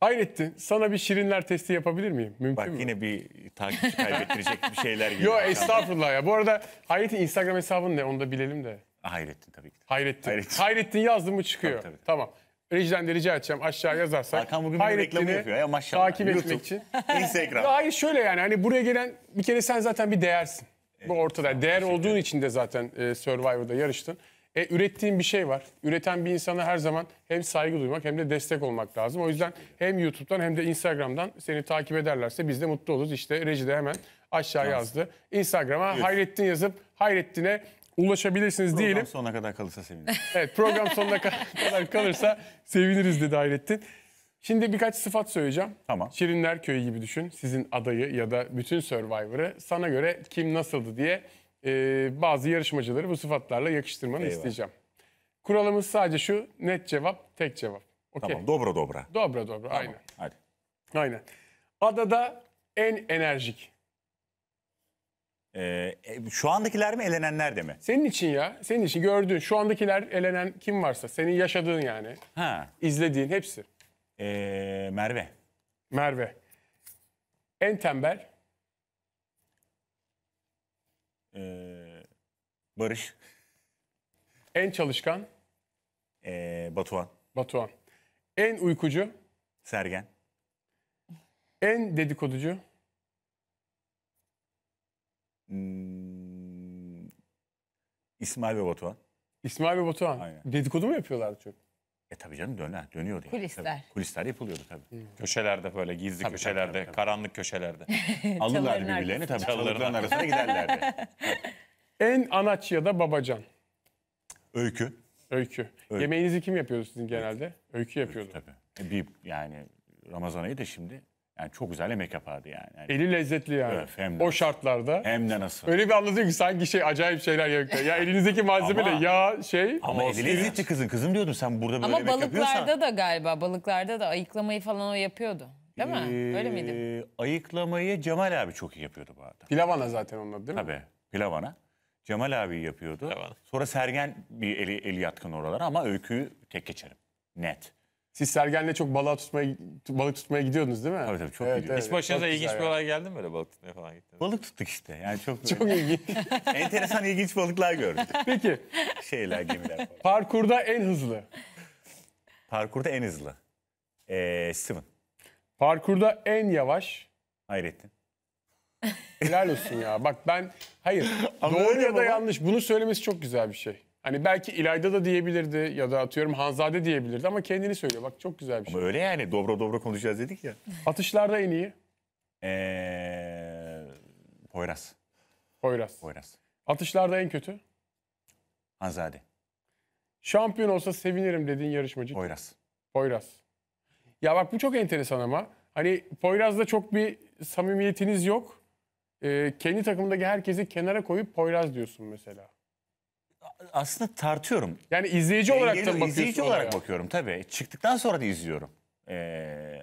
Hayrettin sana bir şirinler testi yapabilir miyim? Mümkün Bak mü? yine bir takipçi kaybettirecek bir şeyler geliyor. Yok estağfurullah ya. Bu arada Hayrettin Instagram hesabın ne onu da bilelim de. Hayrettin tabii ki. Hayrettin. Hayrettin, Hayrettin yazdım mı çıkıyor. Tabii, tabii. Tamam. Rejiden de rica edeceğim aşağı yazarsak. Hakan bugün bir reklamı yapıyor ya maşallah. Takip YouTube, etmek için. Instagram. Ya hayır şöyle yani hani buraya gelen bir kere sen zaten bir değersin. Evet, Bu ortada. Değer olduğun için de zaten e, Survivor'da yarıştın. E, ürettiğin bir şey var. Üreten bir insana her zaman hem saygı duymak hem de destek olmak lazım. O yüzden hem YouTube'dan hem de Instagram'dan seni takip ederlerse biz de mutlu oluruz. İşte Reji de hemen aşağı Nasıl? yazdı. Instagram'a evet. Hayrettin yazıp Hayrettin'e ulaşabilirsiniz program diyelim. Program sonuna kadar kalırsa seviniriz. evet program sonuna kadar kalırsa seviniriz dedi Hayrettin. Şimdi birkaç sıfat söyleyeceğim. Tamam. Şirinler Köyü gibi düşün. Sizin adayı ya da bütün Survivor'ı sana göre kim nasıldı diye e, bazı yarışmacıları bu sıfatlarla yakıştırmanı Eyvah. isteyeceğim. Kuralımız sadece şu net cevap tek cevap. Okey. Tamam dobra dobra. Dobra dobra Tamam, aynen. Hadi. Aynen. Adada en enerjik. Ee, e, şu andakiler mi elenenler de mi? Senin için ya. Senin için gördüğün şu andakiler elenen kim varsa senin yaşadığın yani Ha. izlediğin hepsi. Ee, Merve. Merve. En tembel. Ee, Barış. En çalışkan? Ee, Batuhan. Batuhan. En uykucu? Sergen. En dedikoducu? Hmm, İsmail ve Batuhan. İsmail ve Batuhan. Aynen. Dedikodu mu yapıyorlardı çok? E tabii canım döner, dönüyordu. Yani. Kulisler. Tabii, kulisler yapılıyordu tabii. Hmm. Köşelerde böyle gizli tabii, köşelerde, tabii, tabii. karanlık köşelerde. Alırlardı birbirlerini tabii çalıların arasına giderlerdi. en anaç ya da babacan. Öykü. Öykü. Öykü. Yemeğinizi kim yapıyordu sizin genelde? Öykü, Öykü yapıyordu. tabii. E, bir yani Ramazan ayı da şimdi yani çok güzel yemek yapardı yani. yani Eli lezzetli yani. Öf, hem de o nasıl. şartlarda. Hem de nasıl. Öyle bir anlatıyor ki sanki şey acayip şeyler yemekler. Ya elinizdeki malzemeyle ama, ya şey. Ama eli lezzetli kızın. Kızım diyordum sen burada böyle ama yemek yapıyorsan. Ama balıklarda da galiba balıklarda da ayıklamayı falan o yapıyordu. Değil mi? Ee, Öyle miydi? Ayıklamayı Cemal abi çok iyi yapıyordu bu arada. Pilavana zaten onun adı değil Tabii, mi? Tabii. Pilavana. Cemal abi yapıyordu. Pilavana. Sonra Sergen bir eli, eli yatkın oralara ama öyküyü tek geçerim. Net. Siz Sergen'le çok balığa tutmaya, balık tutmaya gidiyordunuz değil mi? Tabii tabii çok evet, gidiyor. Evet, Hiç başınıza ilginç bir olay geldi mi böyle balık tutmaya falan gittiniz? Balık tuttuk işte. Yani çok çok ilginç. Enteresan ilginç balıklar gördük. Peki. Şeyler, gemiler falan. Parkurda en hızlı. Parkurda en hızlı. Ee, Steven. Parkurda en yavaş. Hayrettin. Helal olsun ya. Bak ben hayır. Ama doğru ya da baba. yanlış bunu söylemesi çok güzel bir şey. Hani belki İlayda da diyebilirdi ya da atıyorum Hanzade diyebilirdi ama kendini söylüyor. Bak çok güzel bir şey. Ama öyle yani dobra dobra konuşacağız dedik ya. Atışlarda en iyi. Ee, Poyraz. Poyraz. Poyraz. Atışlarda en kötü. Hanzade. Şampiyon olsa sevinirim dediğin yarışmacı. Poyraz. Poyraz. Ya bak bu çok enteresan ama. Hani Poyraz'da çok bir samimiyetiniz yok. Ee, kendi takımındaki herkesi kenara koyup Poyraz diyorsun mesela aslında tartıyorum. Yani izleyici olarak da bakıyorsun. İzleyici olarak oraya. bakıyorum tabii. Çıktıktan sonra da izliyorum. Ee,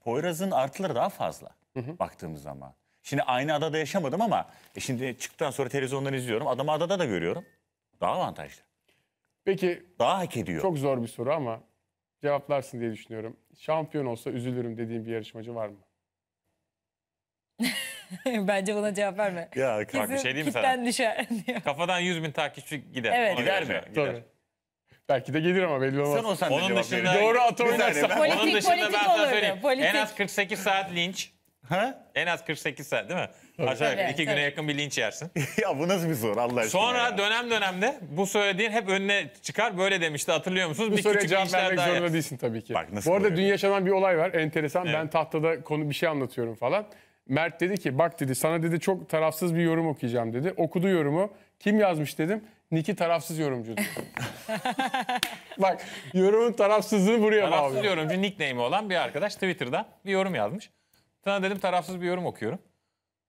Poyraz'ın artıları daha fazla hı hı. baktığımız zaman. Şimdi aynı adada yaşamadım ama e şimdi çıktıktan sonra televizyondan izliyorum. Adamı adada da görüyorum. Daha avantajlı. Peki. Daha hak ediyor. Çok zor bir soru ama cevaplarsın diye düşünüyorum. Şampiyon olsa üzülürüm dediğin bir yarışmacı var mı? Bence buna cevap verme. Ya Bak bir şey diyeyim mi sana. düşer diyor. Kafadan 100 bin takipçi gider. Evet. Gider mi? Gider. Belki de gelir ama belli olmaz. Sen olsan Onun da cevap dışında- Doğru at oynarsan. ben- Politik, Onun dışında politik ben sana olurdu, politik. En az 48 saat linç. Ha? En az 48 saat değil mi? Aşağı yukarı Tabii, iki güne tabii. yakın bir linç yersin. ya bu nasıl bir soru Allah aşkına Sonra ya. dönem dönemde bu söylediğin hep önüne çıkar. Böyle demişti hatırlıyor musunuz? Bu soruya cevap vermek daha yap. değilsin tabii ki. Bak nasıl Bu arada dün yaşanan bir olay var. Enteresan. Ben tahtada konu bir şey anlatıyorum falan. Mert dedi ki bak dedi sana dedi çok tarafsız bir yorum okuyacağım dedi. Okudu yorumu. Kim yazmış dedim. Niki tarafsız yorumcu. bak yorumun tarafsızlığını buraya bağlıyor. Tarafsız yorumcu nickname'i olan bir arkadaş Twitter'da bir yorum yazmış. Sana dedim tarafsız bir yorum okuyorum.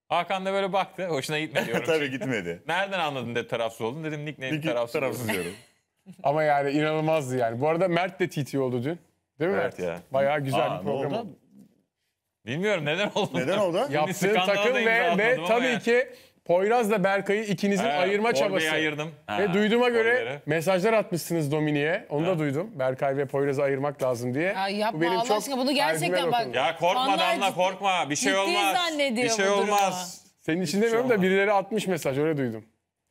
Hakan da böyle baktı. Hoşuna gitmedi yorum. Tabii gitmedi. Nereden anladın dedi tarafsız oldun. Dedim nickname Niki tarafsız, tarafsız yorum. Ama yani inanılmazdı yani. Bu arada Mert de TT oldu dün. Değil mi? Evet ya. Bayağı güzel Aa, bir program oldu. Bilmiyorum neden oldu. Neden oldu? Yaptığı takım ve, ve tabii yani. ki Poyraz'la Berkay'ı ikinizin Ha, ayırma çabası. ayırdım. Ve Ha, duyduğuma göre Poyraz'ı. mesajlar atmışsınız Domini'ye. Onu da duydum. Berkay ve Poyraz'ı ayırmak lazım diye. Ya yapma Bu Allah aşkına, bunu gerçekten bak- dokunuyor. Ya korkma Vallahi Damla korkma. Bir şey olmaz. Bir şey olmaz. Senin için şey demiyorum da birileri atmış mesaj öyle duydum.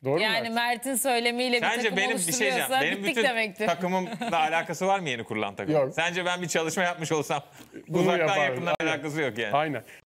Doğru yani mu? Yani Mert'in söylemiyle Sence bir takım benim, bir şey canım, benim bütün demektir. takımımla alakası var mı yeni kurulan takım? Yok. Sence ben bir çalışma yapmış olsam Bunu uzaktan yapardım. yakından Aynen. alakası yok yani. Aynen.